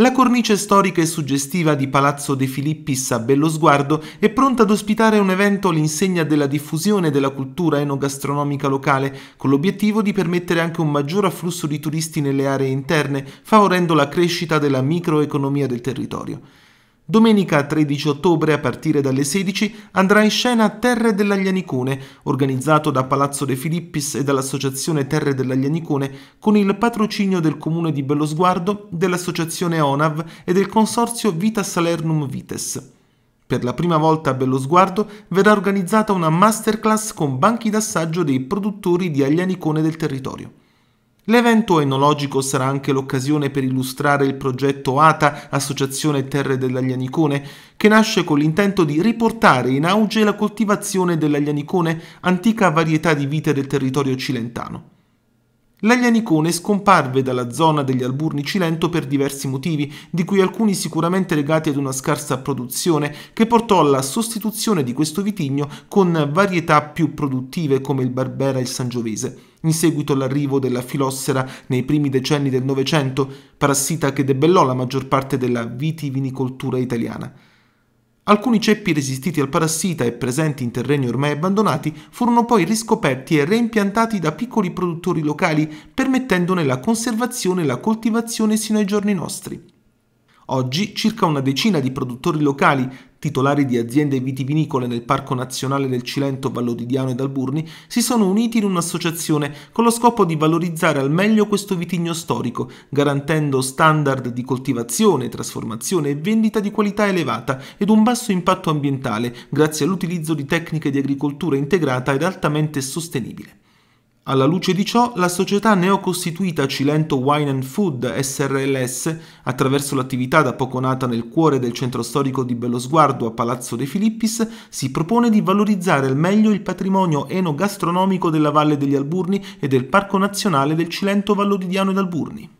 La cornice storica e suggestiva di Palazzo De Filippis a bello sguardo è pronta ad ospitare un evento all'insegna della diffusione della cultura enogastronomica locale, con l'obiettivo di permettere anche un maggior afflusso di turisti nelle aree interne, favorendo la crescita della microeconomia del territorio. Domenica 13 ottobre a partire dalle 16 andrà in scena Terre dell'Aglianicone, organizzato da Palazzo De Filippis e dall'Associazione Terre dell'Aglianicone con il patrocinio del Comune di Bellosguardo, dell'Associazione ONAV e del Consorzio Vita Salernum Vites. Per la prima volta a Bellosguardo verrà organizzata una masterclass con banchi d'assaggio dei produttori di Aglianicone del territorio. L'evento enologico sarà anche l'occasione per illustrare il progetto ATA, Associazione Terre dell'Aglianicone, che nasce con l'intento di riportare in auge la coltivazione dell'aglianicone, antica varietà di vite del territorio cilentano. L'aglianicone scomparve dalla zona degli Alburni Cilento per diversi motivi, di cui alcuni sicuramente legati ad una scarsa produzione, che portò alla sostituzione di questo vitigno con varietà più produttive come il Barbera e il Sangiovese in seguito all'arrivo della filossera nei primi decenni del Novecento, parassita che debellò la maggior parte della vitivinicoltura italiana. Alcuni ceppi resistiti al parassita e presenti in terreni ormai abbandonati furono poi riscoperti e reimpiantati da piccoli produttori locali, permettendone la conservazione e la coltivazione sino ai giorni nostri. Oggi circa una decina di produttori locali, titolari di aziende vitivinicole nel Parco Nazionale del Cilento, Vallodidiano ed Alburni, si sono uniti in un'associazione con lo scopo di valorizzare al meglio questo vitigno storico, garantendo standard di coltivazione, trasformazione e vendita di qualità elevata ed un basso impatto ambientale grazie all'utilizzo di tecniche di agricoltura integrata ed altamente sostenibile. Alla luce di ciò, la società neocostituita Cilento Wine and Food SRLS, attraverso l'attività da poco nata nel cuore del centro storico di Bellosguardo a Palazzo De Filippis, si propone di valorizzare al meglio il patrimonio enogastronomico della Valle degli Alburni e del Parco Nazionale del Cilento Vallodidiano ed Alburni.